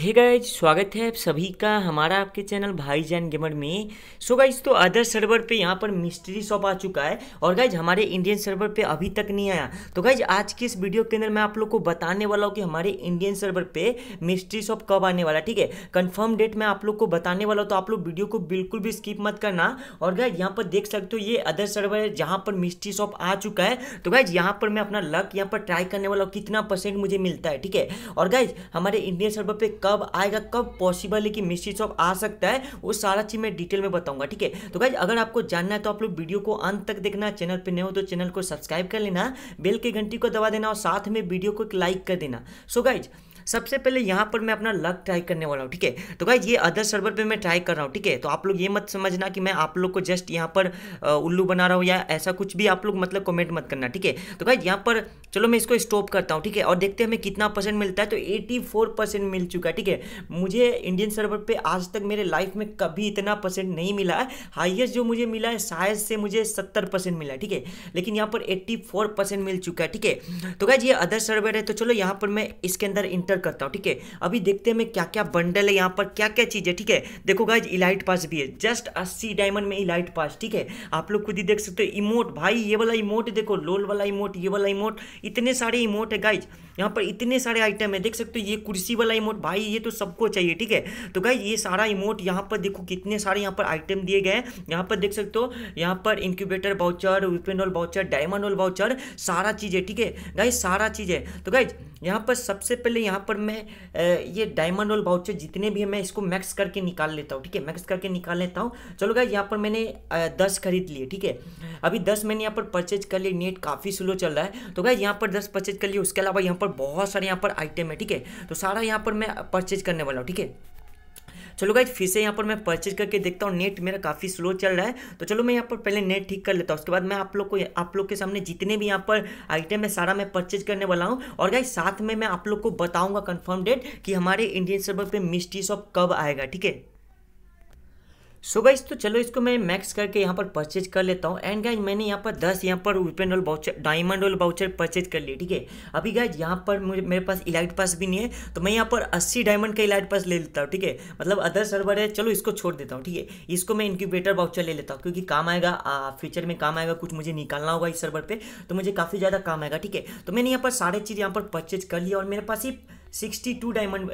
hey guys स्वागत है आप सभी का हमारा आपके चैनल भाई जैन गेमर में सो so गाइज तो अदर सर्वर पे यहाँ पर मिस्ट्री शॉप आ चुका है और गाइज हमारे इंडियन सर्वर पे अभी तक नहीं आया तो गाइज आज की इस वीडियो के अंदर मैं आप लोग को बताने वाला हूँ कि हमारे इंडियन सर्वर पे मिस्ट्री शॉप कब आने वाला ठीक है कन्फर्म डेट मैं आप लोग को बताने वाला हूँ तो आप लोग वीडियो को बिल्कुल भी स्किप मत करना और गाइज यहाँ पर देख सकते हो ये अदर सर्वर है जहाँ पर मिस्ट्री शॉप आ चुका है तो गाइज यहाँ पर मैं अपना लक यहाँ पर ट्राई करने वाला हूँ कितना परसेंट मुझे मिलता है ठीक है और गाइज हमारे इंडियन सर्वर पर कब आएगा कब पॉसिबल है कि मिस्ट्री शॉप आ सकता है वो सारा चीज़ मैं डिटेल में बताऊंगा ठीक है तो गाइज अगर आपको जानना है तो आप लोग वीडियो को अंत तक देखना चैनल पर नए हो तो चैनल को सब्सक्राइब कर लेना बेल के घंटी को दबा देना और साथ में वीडियो को एक लाइक कर देना सो so गाइज सबसे पहले यहाँ पर मैं अपना लक ट्राई करने वाला हूँ ठीक है तो भाई ये अदर सर्वर पर मैं ट्राई कर रहा हूँ ठीक है तो आप लोग ये मत समझना कि मैं आप लोग को जस्ट यहाँ पर उल्लू बना रहा हूँ या ऐसा कुछ भी आप लोग मतलब कमेंट मत करना ठीक है तो भाई यहाँ पर चलो मैं इसको स्टॉप करता हूँ ठीक है और देखते हैं हमें कितना परसेंट मिलता है तो फोर परसेंट मिल चुका है ठीक है मुझे इंडियन सर्वर पर आज तक मेरे लाइफ में कभी इतना परसेंट नहीं मिला है हाइएस्ट जो मुझे मिला है शायद से मुझे सत्तर परसेंट मिला है ठीक है लेकिन यहाँ पर फोर परसेंट मिल चुका है ठीक है तो भाई ये अदर सर्वर है तो चलो यहाँ पर मैं इसके अंदर इंटर कंसिडर करता हूँ ठीक है अभी देखते हैं मैं क्या क्या बंडल है यहाँ पर क्या क्या चीज़ है ठीक है देखो गाइज इलाइट पास भी है जस्ट अस्सी डायमंड में इलाइट पास ठीक है आप लोग खुद ही देख सकते हो इमोट भाई ये वाला इमोट देखो लोल वाला इमोट ये वाला इमोट इतने सारे इमोट है गाइज यहाँ पर इतने सारे आइटम है देख सकते हो ये कुर्सी वाला इमोट भाई ये तो सबको चाहिए ठीक है तो भाई ये सारा इमोट यहाँ पर देखो कितने सारे यहाँ पर आइटम दिए गए हैं यहाँ पर देख सकते हो यहाँ पर incubator voucher weapon roll voucher diamond roll voucher सारा चीज़ है ठीक है गाई सारा चीज़ है तो गाई यहाँ पर सबसे पहले यहाँ पर मैं ये डायमंड रोल बाउचर जितने भी है मैं इसको मैक्स करके निकाल लेता हूँ ठीक है मैक्स करके निकाल लेता हूँ चलो गाई यहाँ पर मैंने दस खरीद लिए ठीक है अभी दस मैंने यहाँ पर परचेज कर लिए नेट काफ़ी स्लो चल रहा है तो गाई यहाँ पर दस परचेज कर लिए उसके अलावा यहाँ पर पर बहुत सारे यहाँ पर आइटम है ठीक है तो सारा यहाँ पर मैं परचेज करने वाला हूँ ठीक है चलो गाइज फिर से यहाँ पर मैं परचेज करके देखता हूँ नेट मेरा काफ़ी स्लो चल रहा है तो चलो मैं यहाँ पर पहले नेट ठीक कर लेता हूँ उसके बाद मैं आप लोग को आप लोग के सामने जितने भी यहाँ पर आइटम है सारा मैं परचेज करने वाला हूँ और गाइज साथ में मैं आप लोग को बताऊँगा कन्फर्म डेट कि हमारे इंडियन सर्वर पर मिस्ट्री शॉप कब आएगा ठीक है सो गाइज तो चलो इसको मैं मैक्स करके यहाँ पर परचेज कर लेता हूँ एंड गाइज मैंने यहाँ पर दस यहाँ पर weapon roll voucher diamond roll voucher purchase कर लिया ठीक है अभी गाइज यहाँ पर मेरे पास इलाइट पास भी नहीं है तो मैं यहाँ पर अस्सी डायमंड का इलाइट पास ले लेता हूँ ठीक है मतलब अदर सर्वर है चलो इसको छोड़ देता हूँ ठीक है इसको मैं इंक्यूबेटर बाउचर ले लेता हूँ क्योंकि काम आएगा फ्यूचर में काम आएगा कुछ मुझे निकालना होगा इस सर्वर पर तो मुझे काफ़ी ज़्यादा काम आएगा ठीक है तो मैंने यहाँ पर सारे चीज़ यहाँ पर परचेज कर लिया और मेरे पास ये सिक्सटी टू डायमंड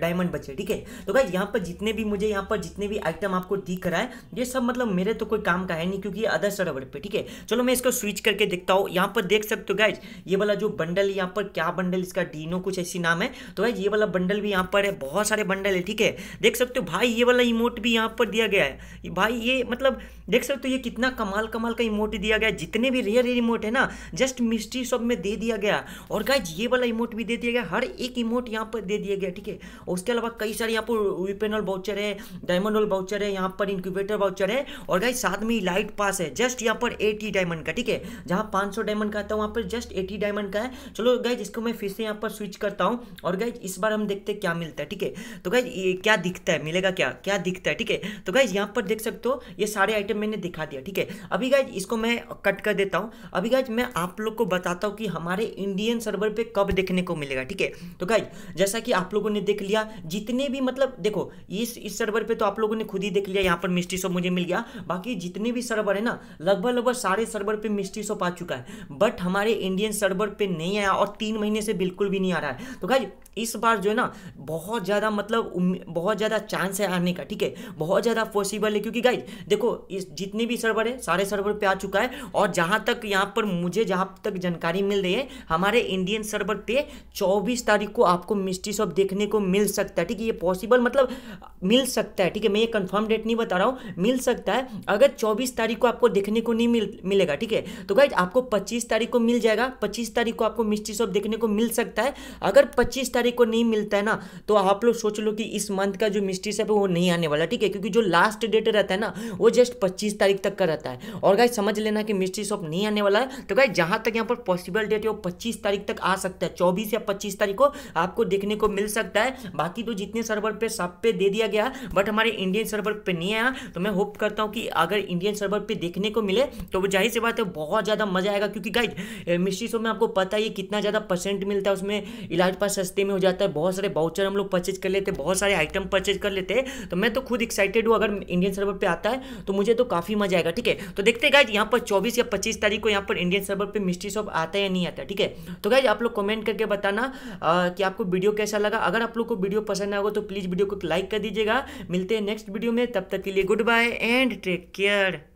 डायमंड बचे ठीक है तो गाइज यहाँ पर जितने भी मुझे यहाँ पर जितने भी आइटम आपको दिख रहा है ये सब मतलब मेरे तो कोई काम का है नहीं क्योंकि अदर सर्वर पे ठीक है चलो मैं इसको स्विच करके देखता हूँ यहाँ पर देख सकते हो गाइज ये वाला जो बंडल यहाँ पर क्या बंडल इसका डीनो कुछ ऐसी नाम है तो गाइज ये वाला बंडल भी यहाँ पर है बहुत सारे बंडल है ठीक है देख सकते हो भाई ये वाला इमोट भी यहाँ पर दिया गया है भाई ये मतलब देख सकते हो ये कितना कमाल कमाल का इमोट दिया गया जितने भी रेयर रेयर इमोट है ना जस्ट मिस्ट्री सब में दे दिया गया और गाइज ये वाला इमोट भी दे दिया गया हर एक इमोट नोट यहाँ पर दे दिए गए ठीक है और उसके अलावा कई सारे यहाँ पर विपेनल बाउचर है डायमंड रोल बाउचर है यहाँ पर इंक्यूबेटर बाउचर है और गाइज साथ में लाइट पास है जस्ट यहाँ पर एटी डायमंड का ठीक है जहाँ पाँच डायमंड का आता है वहाँ पर जस्ट एटी डायमंड का है चलो गाइज इसको मैं फिर से यहाँ पर स्विच करता हूँ और गाइज इस बार हम देखते क्या मिलता है ठीक है तो ये क्या दिखता है मिलेगा क्या क्या दिखता है ठीक है तो गाइज यहाँ पर देख सकते हो ये सारे आइटम मैंने दिखा दिया ठीक है अभी गाइज इसको मैं कट कर देता हूँ अभी गाइज मैं आप लोग को बताता हूँ कि हमारे इंडियन सर्वर पे कब देखने को मिलेगा ठीक है तो गाइज राइट जैसा कि आप लोगों ने देख लिया जितने भी मतलब देखो इस इस सर्वर पे तो आप लोगों ने खुद ही देख लिया यहाँ पर मिस्ट्री शॉप मुझे मिल गया बाकी जितने भी सर्वर है ना लगभग लगभग सारे सर्वर पे मिस्ट्री शॉप आ चुका है बट हमारे इंडियन सर्वर पे नहीं आया और तीन महीने से बिल्कुल भी नहीं आ रहा है तो भाई इस बार जो है ना बहुत ज़्यादा मतलब बहुत ज़्यादा चांस है आने का ठीक है बहुत ज़्यादा पॉसिबल है क्योंकि गाइज देखो इस जितने भी सर्वर है सारे सर्वर पे आ चुका है और जहाँ तक यहाँ पर मुझे जहाँ तक जानकारी मिल रही है हमारे इंडियन सर्वर पे 24 तारीख को आपको मिस्ट्री शॉप देखने को मिल सकता है ठीक है ये पॉसिबल मतलब मिल सकता है ठीक है मैं ये कन्फर्म डेट नहीं बता रहा हूँ मिल सकता है अगर चौबीस तारीख को आपको देखने को नहीं मिल मिलेगा ठीक है तो गाइज आपको पच्चीस तारीख को मिल जाएगा पच्चीस तारीख को आपको मिस्ट्री शॉप देखने को मिल सकता है अगर पच्चीस तारीख तारीख को नहीं मिलता है ना तो आप लोग सोच लो कि इस मंथ का जो मिस्ट्री है वो नहीं आने वाला ठीक है क्योंकि जो लास्ट डेट रहता है ना वो जस्ट पच्चीस तारीख तक का रहता है और गाय समझ लेना कि मिस्ट्री शॉप नहीं आने वाला है तो गाय जहाँ तक यहाँ पर पॉसिबल डेट है वो पच्चीस तारीख तक आ सकता है चौबीस या पच्चीस तारीख को आपको देखने को मिल सकता है बाकी तो जितने सर्वर पर सब पे दे दिया गया बट हमारे इंडियन सर्वर पर नहीं आया तो मैं होप करता हूँ कि अगर इंडियन सर्वर पर देखने को मिले तो वो जाहिर सी बात है बहुत ज़्यादा मजा आएगा क्योंकि गाय मिस्ट्री शो में आपको पता ही कितना ज़्यादा परसेंट मिलता है उसमें इलाज पास सस्ते में में हो जाता है बहुत सारे बाउचर हम लोग परचेज कर लेते हैं बहुत सारे आइटम परचेज कर लेते हैं तो मैं तो खुद एक्साइटेड हूँ अगर इंडियन सर्वर पर आता है तो मुझे तो काफ़ी मजा आएगा ठीक है तो देखते गाइज यहाँ पर चौबीस या पच्चीस तारीख को यहाँ पर इंडियन सर्वर पर मिस्ट्री शॉप आता है या नहीं आता ठीक है तो गाइज आप लोग कमेंट करके बताना कि आपको वीडियो कैसा लगा अगर आप लोग को वीडियो पसंद आएगा तो प्लीज़ वीडियो को लाइक कर दीजिएगा मिलते हैं नेक्स्ट वीडियो में तब तक के लिए goodbye and take care